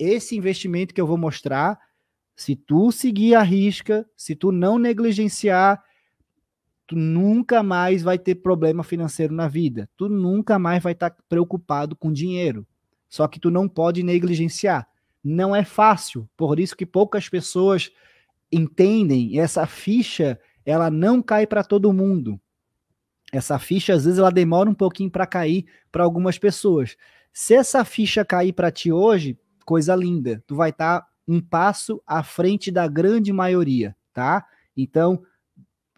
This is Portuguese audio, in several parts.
esse investimento que eu vou mostrar, se tu seguir a risca, se tu não negligenciar, tu nunca mais vai ter problema financeiro na vida. Tu nunca mais vai estar tá preocupado com dinheiro. Só que tu não pode negligenciar. Não é fácil, por isso que poucas pessoas entendem essa ficha, ela não cai para todo mundo. Essa ficha às vezes ela demora um pouquinho para cair para algumas pessoas. Se essa ficha cair para ti hoje, coisa linda. Tu vai estar tá um passo à frente da grande maioria, tá? Então,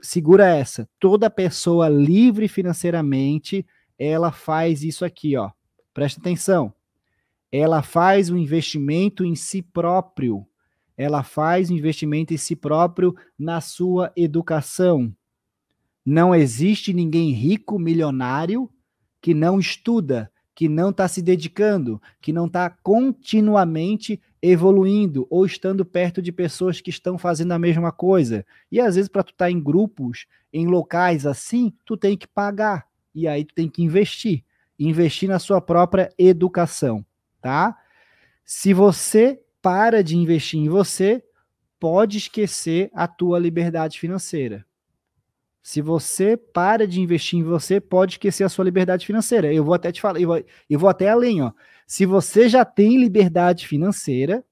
segura essa. Toda pessoa livre financeiramente, ela faz isso aqui, ó. Presta atenção. Ela faz um investimento em si próprio. Ela faz um investimento em si próprio na sua educação. Não existe ninguém rico, milionário, que não estuda, que não está se dedicando, que não está continuamente evoluindo ou estando perto de pessoas que estão fazendo a mesma coisa. E às vezes, para tu estar tá em grupos, em locais assim, tu tem que pagar. E aí tu tem que investir. Investir na sua própria educação, tá? Se você para de investir em você, pode esquecer a tua liberdade financeira. Se você para de investir em você, pode esquecer a sua liberdade financeira. Eu vou até te falar, eu vou, eu vou até além, ó. Se você já tem liberdade financeira,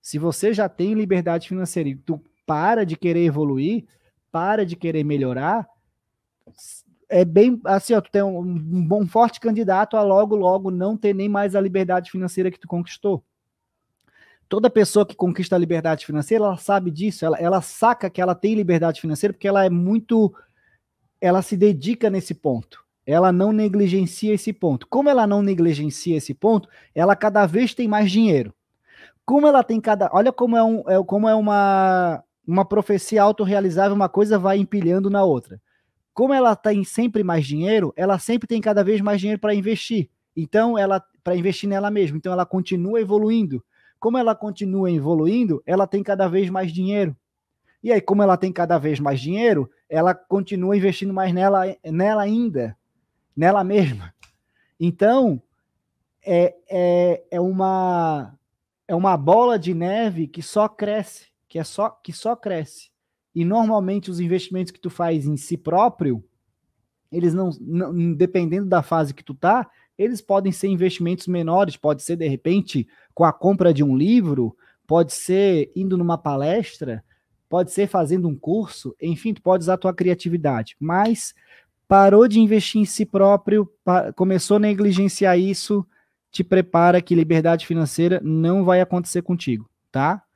se você já tem liberdade financeira e tu para de querer evoluir, para de querer melhorar, é bem assim, ó, tu tem um, um bom forte candidato a logo logo não ter nem mais a liberdade financeira que tu conquistou. Toda pessoa que conquista a liberdade financeira, ela sabe disso, ela, ela saca que ela tem liberdade financeira porque ela é muito. Ela se dedica nesse ponto. Ela não negligencia esse ponto. Como ela não negligencia esse ponto, ela cada vez tem mais dinheiro. Como ela tem cada. Olha como é, um, é, como é uma, uma profecia autorrealizável, uma coisa vai empilhando na outra. Como ela tem sempre mais dinheiro, ela sempre tem cada vez mais dinheiro para investir. Então, ela para investir nela mesma. Então, ela continua evoluindo. Como ela continua evoluindo, ela tem cada vez mais dinheiro. E aí, como ela tem cada vez mais dinheiro, ela continua investindo mais nela, nela ainda, nela mesma. Então, é, é, é, uma, é uma bola de neve que só cresce, que, é só, que só cresce. E normalmente os investimentos que tu faz em si próprio, eles não, não dependendo da fase que tu tá, eles podem ser investimentos menores, pode ser, de repente, com a compra de um livro, pode ser indo numa palestra, pode ser fazendo um curso, enfim, tu pode usar a tua criatividade, mas parou de investir em si próprio, começou a negligenciar isso, te prepara que liberdade financeira não vai acontecer contigo, tá?